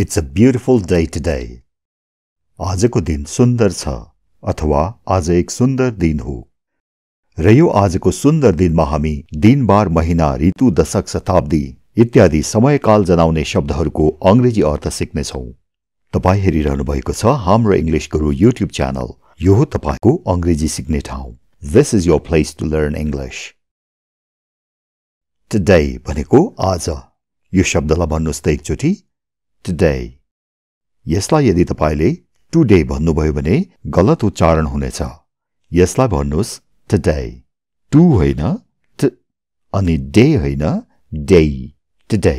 It's a beautiful day today आजको दिन सुन्दर छ अथवा आज एक सुन्दर दिन हो र यो आजको सुन्दर दिनमा हामी दिन बार महिना ऋतु दशक शताब्दी इत्यादि समयकाल जनाउने शब्दहरूको अङ्ग्रेजी अर्थ सिक्नेछौँ तपाईँ हेरिरहनु भएको छ हाम्रो इङ्ग्लिस गुरु युट्युब च्यानल यो हो तपाईँको अङ्ग्रेजी सिक्ने ठाउँ this is your place to learn English today भनेको आज यो शब्दलाई भन्नुहोस् त एकचोटि टुडे यसलाई यदि तपाईँले टुडे भन्नुभयो भने गलत उच्चारण हुनेछ यसलाई भन्नुहोस् टुडे टु होइन ट अनि डे होइन डे टुडे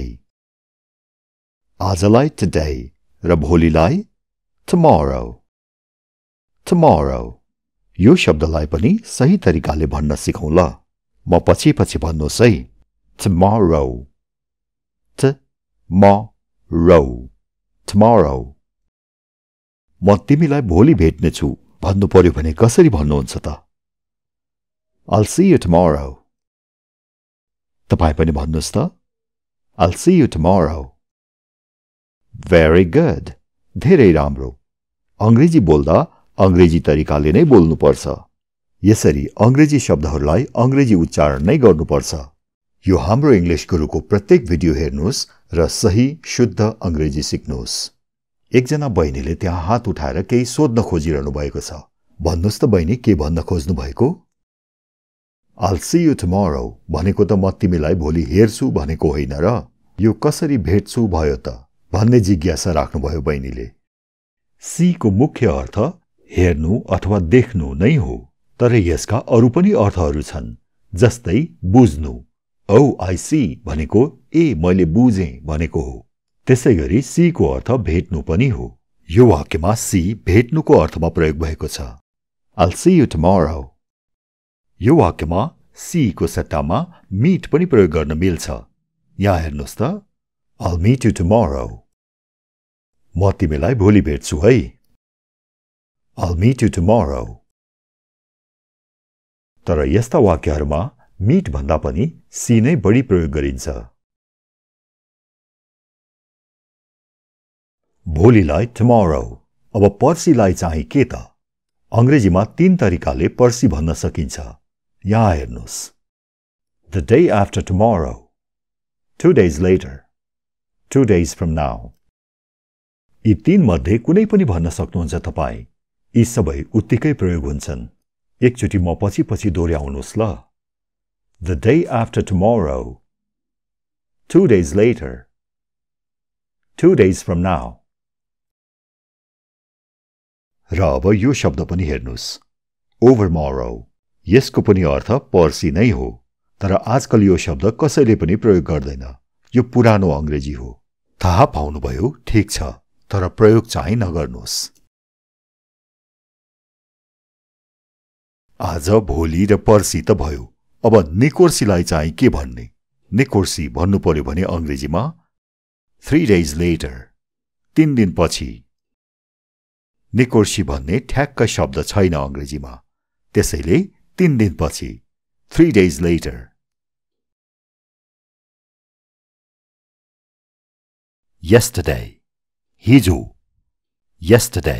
आजलाई टुडे र भोलिलाई टमरो टमरो यो शब्दलाई पनि सही तरिकाले भन्न सिकौँ ल म पछि पछि भन्नुहोस् है टमरो t म रौ टमरो म तिमीलाई भोलि भेट्नेछु भन्नु पर्यो भने कसरी भन्नुहुन्छ त अल सी यु टमरो तपाईँ पनि भन्नुहोस् त I'll see you tomorrow Very good. धेरै राम्रो अङ्ग्रेजी बोल्दा अङ्ग्रेजी तरिकाले नै बोल्नुपर्छ यसरी अङ्ग्रेजी शब्दहरूलाई अङ्ग्रेजी उच्चारण नै गर्नुपर्छ यो हाम्रो इङ्ग्लिस गुरुको प्रत्येक भिडियो हेर्नुहोस् र सही शुद्ध अङ्ग्रेजी सिक्नुहोस् एकजना बहिनीले त्यहाँ हात उठाएर केही सोध्न खोजिरहनु भएको छ भन्नुहोस् त बहिनी के भन्न खोज्नु भएको आल सी यु टुमरो भनेको त म तिमीलाई भोलि हेर्छु भनेको होइन र यो कसरी भेट्छु भयो त भन्ने जिज्ञासा राख्नुभयो बहिनीले सीको मुख्य अर्थ हेर्नु अथवा देख्नु नै हो तर यसका अरू पनि अर्थहरू छन् जस्तै बुझ्नु औ आई सी भनेको ए मैले बुझेँ भनेको हो त्यसै गरी सीको अर्थ भेट्नु पनि हो यो वाक्यमा सी भेट्नुको अर्थमा प्रयोग भएको छ आल सी यु टुमरो यो वाक्यमा सीको सट्टामा मिट पनि प्रयोग गर्न मिल्छ यहाँ हेर्नुहोस् त आल मिट यु टुमरो म तिमीलाई भोलि भेट्छु है आल मिट यु टुमरो तर यस्ता वाक्यहरूमा भन्दा पनि सी नै बढी प्रयोग गरिन्छ भोलिलाई टुमारो अब पर्सीलाई चाहिँ के त अङ्ग्रेजीमा तीन तरिकाले पर्सी भन्न सकिन्छ यहाँ हेर्नुहोस् the day after tomorrow two days later two days from now यी मध्ये कुनै पनि भन्न सक्नुहुन्छ तपाईँ यी सबै उत्तिकै प्रयोग हुन्छन् एकचोटि म पछि पछि दोहोऱ्याउनुहोस् ल The day after tomorrow. Two days later. Two days from now. र अब यो शब्द पनि हेर्नुहोस् ओभर मरो यसको पनि अर्थ पर्सी नै हो तर आजकल यो शब्द कसैले पनि प्रयोग गर्दैन यो पुरानो अङ्ग्रेजी हो थाहा पाउनुभयो ठिक छ तर प्रयोग चाहिँ नगर्नुहोस् आज भोलि र पर्सि त भयो अब निकोर्सीलाई चाहिँ के भन्ने निकोर्सी भन्नु पर्यो भने अङ्ग्रेजीमा थ्री डेज लेटर तिन दिनपछि निकोर्सी भन्ने ठ्याक्क शब्द छैन अङ्ग्रेजीमा त्यसैले तिन दिनपछि थ्री डेज लेटर yesterday हिजो yesterday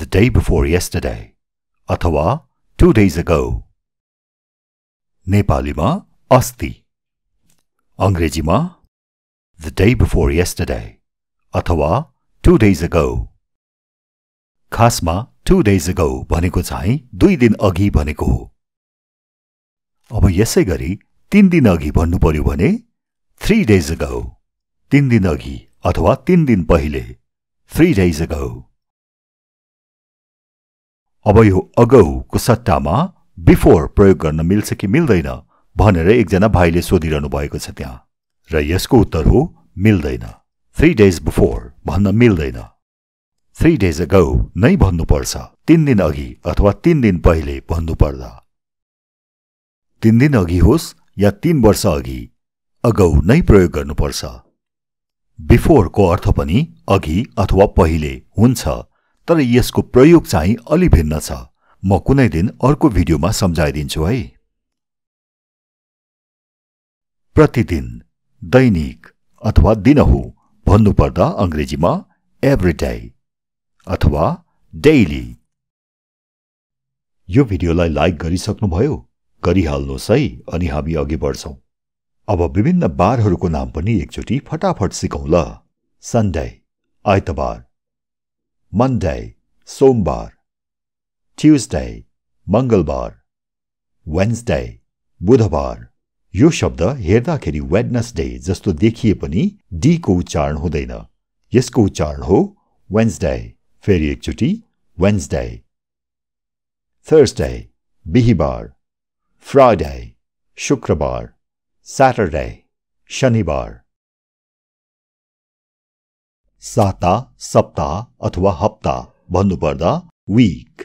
the day before yesterday अथवा टु डेज अ नेपालीमा अस्ति अङ्ग्रेजीमा द डे बिफोर यस्टरडे अथवा टु डेज अ खासमा टु डेज अ भनेको चाहिँ दुई दिन अघि भनेको हो अब यसै गरी तिन दिन अघि भन्नु पर्यो भने थ्री डेज अ गौ तिन दिन अघि अथवा तीन दिन पहिले थ्री डेज अ अब यो अगौको सट्टामा बिफोर प्रयोग गर्न मिल्छ कि मिल्दैन भनेर एकजना भाइले सोधिरहनु भएको छ त्यहाँ र यसको उत्तर हो मिल्दैन थ्री डेज बिफोर भन्न मिल्दैन थ्री डेज अगौ नै भन्नुपर्छ तिन दिन अघि अथवा तिन दिन पहिले भन्नुपर्दा तिन दिन अघि होस् या तीन वर्ष अघि अगौ नै प्रयोग गर्नुपर्छ बिफोरको अर्थ पनि अघि अथवा पहिले हुन्छ तर यसको प्रयोग चाहिँ अलि भिन्न छ म कुनै दिन अर्को भिडियोमा सम्झाइदिन्छु है प्रतिदिन दैनिक अथवा दिनहु भन्नुपर्दा अङ्ग्रेजीमा एभ्री डे अथवा डेली यो भिडियोलाई लाइक गरिसक्नुभयो गरिहाल्नुहोस् है अनि हामी अघि बढ्छौँ अब विभिन्न बारहरूको नाम पनि एकचोटि फटाफट ल सन्डे आइतबार Monday, Sombar. Tuesday, Mangalbar. Wednesday, बुधबार यो शब्द हेर्दाखेरि वेडनसडे जस्तो देखिए पनि डी को उच्चारण हुँदैन यसको उच्चारण हो वेन्सडे फेरि एकचोटि वेन्सडे थर्सडे बिहिबार फ्राइडे शुक्रबार स्याटरडे शनिबार साता सप्ताह अथवा हप्ता भन्नुपर्दा विक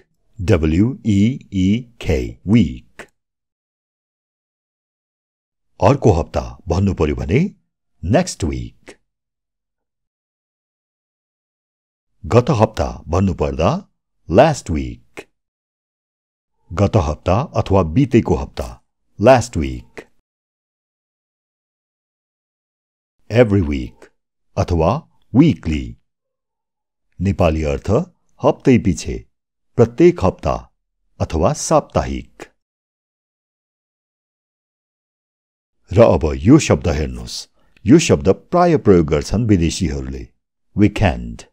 डब्लुइइखे वीक अर्को हप्ता भन्नु पर्यो भने नेक्स्ट विक गत हप्ता भन्नुपर्दा लास्ट विक गत हप्ता अथवा बितेको हप्ता लास्ट विक एभ्री विक अथवा विकली नेपाली अर्थ हप्तै पिछे, प्रत्येक हप्ता अथवा साप्ताहिक र अब यो शब्द हेर्नुहोस् यो शब्द प्राय प्रयोग गर्छन् विदेशीहरूले विकेन्ड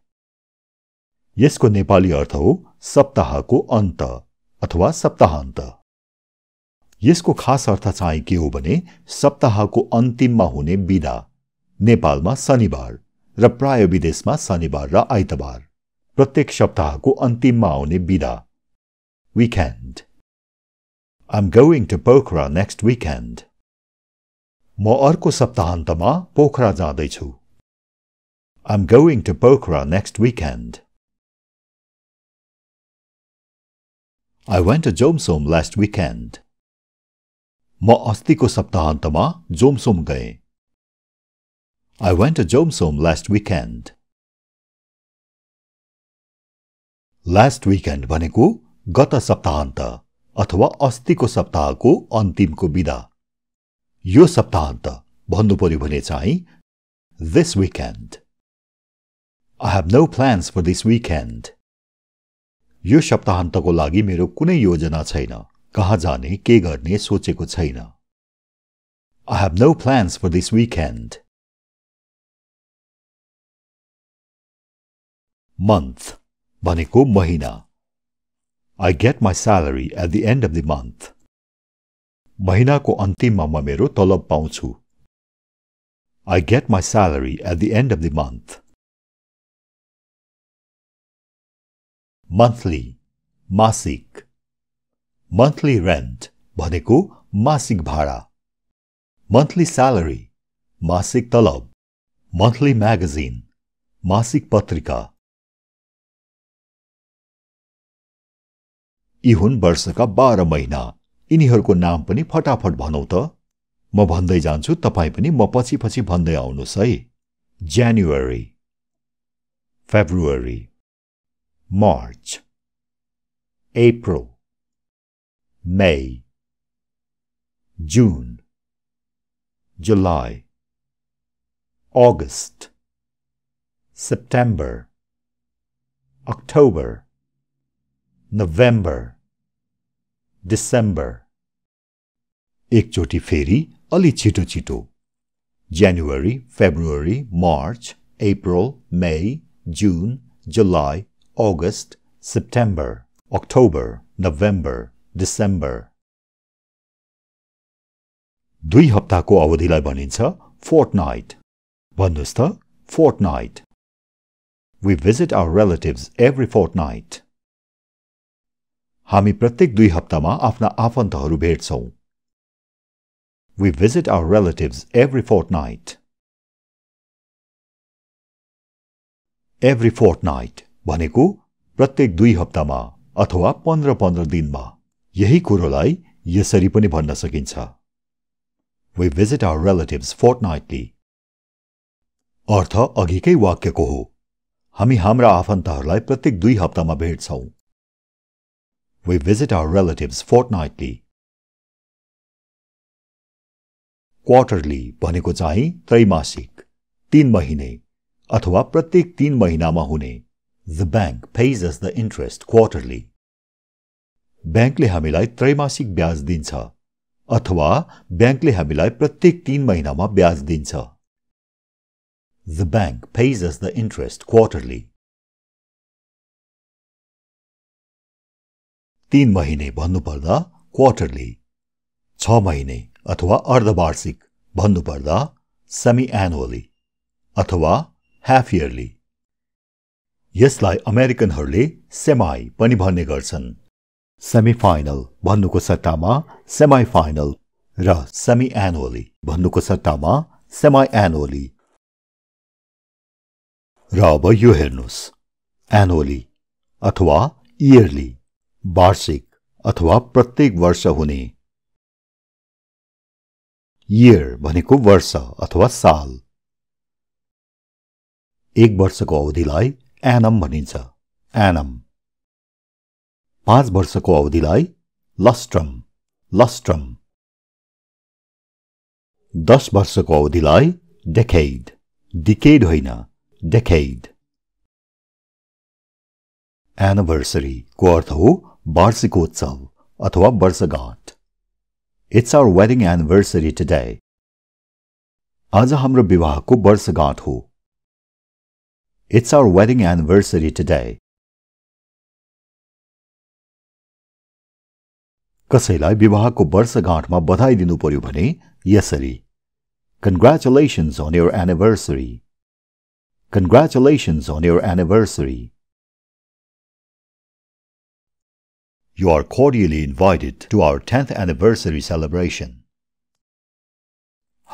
यसको नेपाली अर्थ हो सप्ताहको अन्त अथवा सप्ताहन्त यसको खास अर्थ चाहिँ के हो भने सप्ताहको अन्तिममा हुने बिदा नेपालमा शनिबार र प्राय विदेशमा शनिबार र आइतबार प्रत्येक सप्ताहको अन्तिममा आउने बिदा weekend I'm going to Pokhara next weekend म अर्को सप्ताहन्तमा पोखरा जाँदैछु I'm going to Pokhara next weekend I went to Jomsom last weekend म अस्तिको सप्ताहन्तमा जोमसोम गएँ I went to Jomsom last weekend. Last weekend भनेको गत सप्ताहन्त अथवा अस्तिको सप्ताहको अन्तिमको विदा यो सप्ताहन्त भन्नु पर्यो भने चाहिँ this weekend I have no plans for this weekend यो सप्ताहन्तको लागि मेरो कुनै योजना छैन कहाँ जाने के गर्ने सोचेको छैन I have no plans for this weekend month भनेको महिना I get my salary at the end of the month. महिनाको अन्तिममा म मेरो तलब पाउँछु I get my salary at the end of the month. Monthly मासिक मन्थली रेन्ट भनेको मासिक भाडा मन्थली स्यालेरी मासिक तलब मन्थली म्यागजिन मासिक पत्रिका यी हुन् वर्षका बाह्र महिना यिनीहरूको नाम पनि फटाफट भनौँ त म भन्दै जान्छु तपाईँ पनि म पछि पछि भन्दै आउनुहोस् है January February March April May June July August September October November December. एक चोटी फेरी अलि छिटो छिटो January, February, March, April, May, June, July, August, September, October, November, December. दुई हप्ताको अवधिलाई भनिन्छ fortnight. भन्नुहोस् fortnight. We visit our relatives every fortnight. हामी प्रत्येक दुई हप्तामा आफ्ना आफन्तहरू भेट्छौँ We visit our relatives every every Every night भनेको प्रत्येक दुई हप्तामा अथवा पन्ध्र पन्ध्र दिनमा यही कुरोलाई यसरी पनि भन्न सकिन्छ We our relatives relatives nightly अर्थ अघिकै वाक्यको हो हामी हाम्रा आफन्तहरूलाई प्रत्येक दुई हप्तामा भेट्छौँ We visit our relatives fortnightly. Quarterly भनेको चाहिँ त्रैमासिक तीन महिने अथवा प्रत्येक तीन महिनामा हुने The bank pays us the interest quarterly. ब्याङ्कले हामीलाई त्रैमासिक ब्याज दिन्छ अथवा ब्याङ्कले हामीलाई प्रत्येक तीन महिनामा ब्याज दिन्छ The bank pays us the interest quarterly. तीन महिने भन्नुपर्दा क्वार्टरली छ महिने अथवा अर्धवार्षिक भन्नुपर्दा सेमी एनुअली अथवा हाफ इयरली यसलाई अमेरिकनहरूले सेमाई पनि भन्ने गर्छन् सेमी फाइनल भन्नुको सट्टामा सेमाई फाइनल र सेमी एनुअली भन्नुको सट्टामा सेमाई एनुअली र अब यो हेर्नुहोस् एनुअली अथवा इयरली वार्षिक अथवा प्रत्येक वर्ष हुने इयर भनेको वर्ष अथवा साल एक वर्षको अवधिलाई एनम भनिन्छ एनम पाँच वर्षको अवधिलाई लस्ट्रम लस्ट्रम दस वर्षको अवधिलाई डेकेड डिकेड होइन डेकेड एनिभर्सरीको अर्थ हो वार्षिकोत्सव अथवा वर्षगाँठ it's our wedding anniversary today आज हाम्रो विवाहको वर्षगाँठ हो it's our wedding anniversary today कसैलाई विवाहको वर्षगाँठमा बधाई दिनु पर्यो भने यसरी congratulations on your anniversary congratulations on your anniversary You are cordially invited to our 10th anniversary celebration.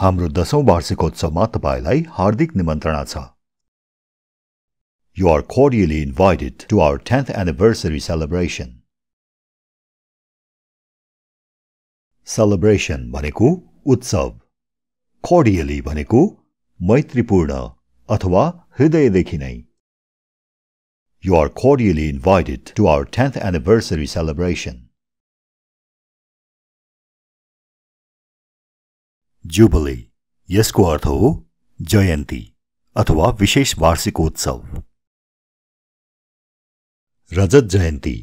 हाम्रो दशौं वार्षिकोत्सवमा तपाईँलाई हार्दिक निमन्त्रणा छ You are cordially invited to our 10th anniversary celebration. Celebration भनेको उत्सव कोडियली भनेको मैत्रीपूर्ण अथवा हृदयदेखि नै you are cordially invited to our 10th anniversary celebration. Jubilee, यसको अर्थ हो जयन्ती अथवा विशेष वार्षिकोत्सव रजत जयंती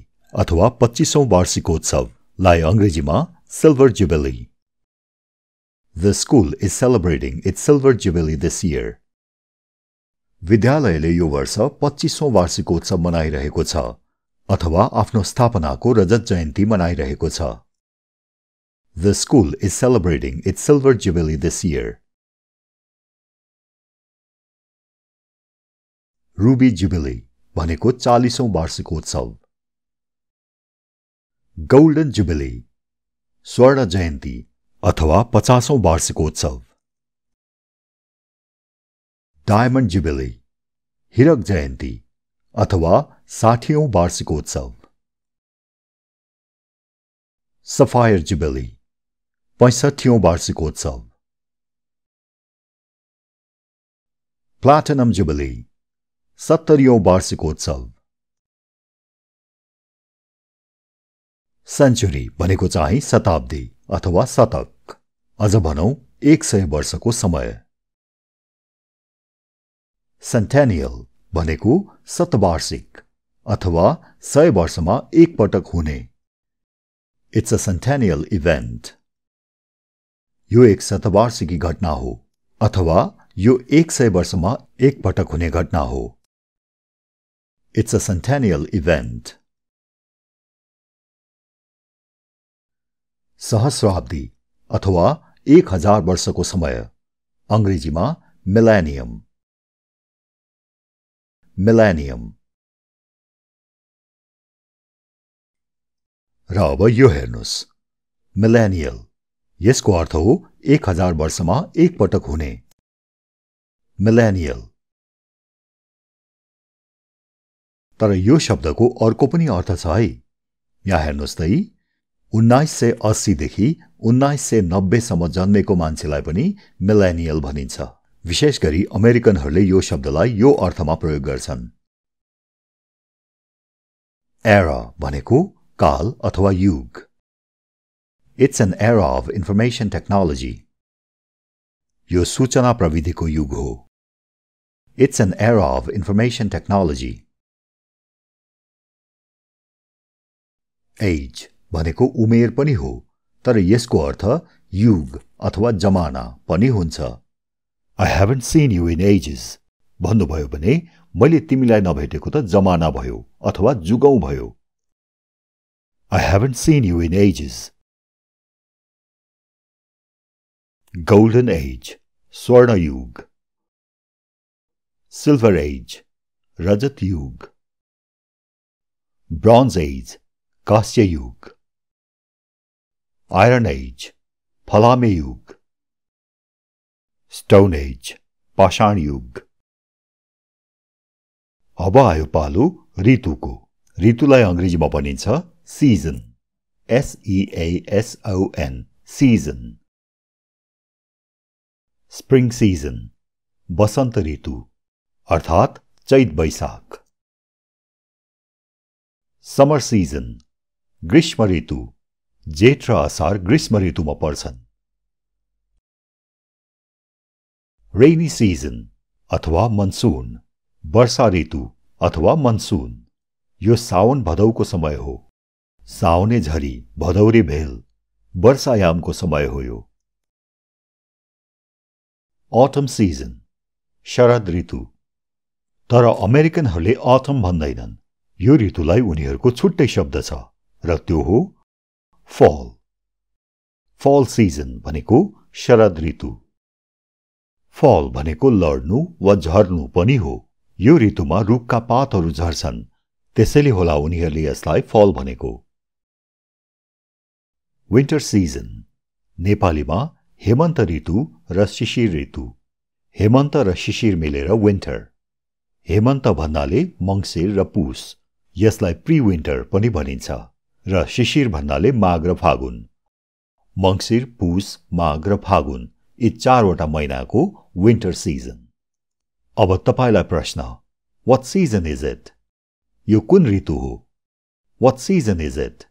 अथवा वार्षिकोत्सव वार्षिकोत्सवलाई अंग्रेजीमा silver jubilee The school is celebrating its silver jubilee this year. विद्यालयले यो वर्ष पच्चिसौँ वार्षिकोत्सव मनाइरहेको छ अथवा आफ्नो स्थापनाको रजत जयन्ती मनाइरहेको छ the school is celebrating its silver jubilee this year ruby jubilee भनेको चालिसौँ वार्षिकोत्सव गोल्डन जुबेली स्वर्ण जयन्ती अथवा पचासौँ वार्षिकोत्सव डायमन्ड जुबिली हिरक जयन्ती अथवा साठीौँ वार्षिकोत्सव सफायर जुबिली पैँसठीौँ वार्षिकोत्सव प्लाटिनम जुबिली सत्तरीौँ वार्षिकोत्सव सेन्चुरी भनेको चाहिँ शताब्दी अथवा शतक अझ भनौ एक सय वर्षको समय सेन्टेनियल भनेको शतवार्षिक अथवा सय वर्षमा एकपटक हुने इट्स अ सेन्टेनियल इभेन्ट यो एक शतवार्षिकी घटना हो अथवा यो एक सय वर्षमा एकपटक हुने घटना हो इट्स अ सेन्टेनियल इभेन्ट सहस्राब्दी अथवा एक हजार वर्षको समय अङ्ग्रेजीमा मिलेनियम मिलेनियम र अब यो हेर्नुहोस् मिलेनियल यसको अर्थ हो एक हजार वर्षमा एकपटक हुने मिलेनियल तर यो शब्दको अर्को पनि अर्थ छ है यहाँ हेर्नुहोस् त उन्नाइस सय अस्सीदेखि उन्नाइस सय नब्बेसम्म जन्मेको मान्छेलाई पनि मिलेनियल भनिन्छ विशेष गरी अमेरिकनहरूले यो शब्दलाई यो अर्थमा प्रयोग गर्छन् एर भनेको काल अथवा युग it's an era of information technology यो सूचना प्रविधिको युग हो it's an era of information technology age भनेको उमेर पनि हो तर यसको अर्थ युग अथवा जमाना पनि हुन्छ I haven't seen you in ages भन्नुभयो भने मैले तिमीलाई नभेटेको त जमाना भयो अथवा जुगौँ भयो I haven't seen you in ages golden age युग सिल्भर एज रजत युग ब्रोन्ज एज कास्य युग आयरन एज फलामे युग स्टोन एज पाषाण युग अब आयो पालो ऋतुको ऋतुलाई अङ्ग्रेजीमा भनिन्छ season S E A S O N season spring season बसन्त ऋतु अर्थात् चैत वैशाख समर सिजन ग्रीष्म ऋतु जेठ र असार ग्रीष्म ऋतुमा पर्छन् रेनी सिजन अथवा मनसुन वर्षा ऋतु अथवा मनसुन यो साउन भदौको समय हो साउने झरी भदौरे भेल वर्षायामको समय हो यो अटम सिजन शरद ऋतु तर अमेरिकनहरूले अटम भन्दैनन् यो ऋतुलाई उनीहरूको छुट्टै शब्द छ र त्यो हो फल फल सिजन भनेको शरद ऋतु फल भनेको लड्नु वा झर्नु पनि हो यो ऋतुमा रुखका पातहरू झर्छन् त्यसैले होला उनीहरूले यसलाई फल भनेको विन्टर सिजन नेपालीमा हेमन्त ऋतु र शिशिर ऋतु हेमन्त र शिशिर मिलेर विन्टर हेमन्त भन्नाले मङ्सिर र पुस यसलाई प्री विन्टर पनि भनिन्छ र शिशिर भन्नाले माघ र फागुन मङ्सिर पुस माघ र फागुन यी चारवटा महिनाको विन्टर सिजन अब तपाईँलाई प्रश्न वाट सिजन इज इट यो कुन ऋतु हो वाट सिजन इज इट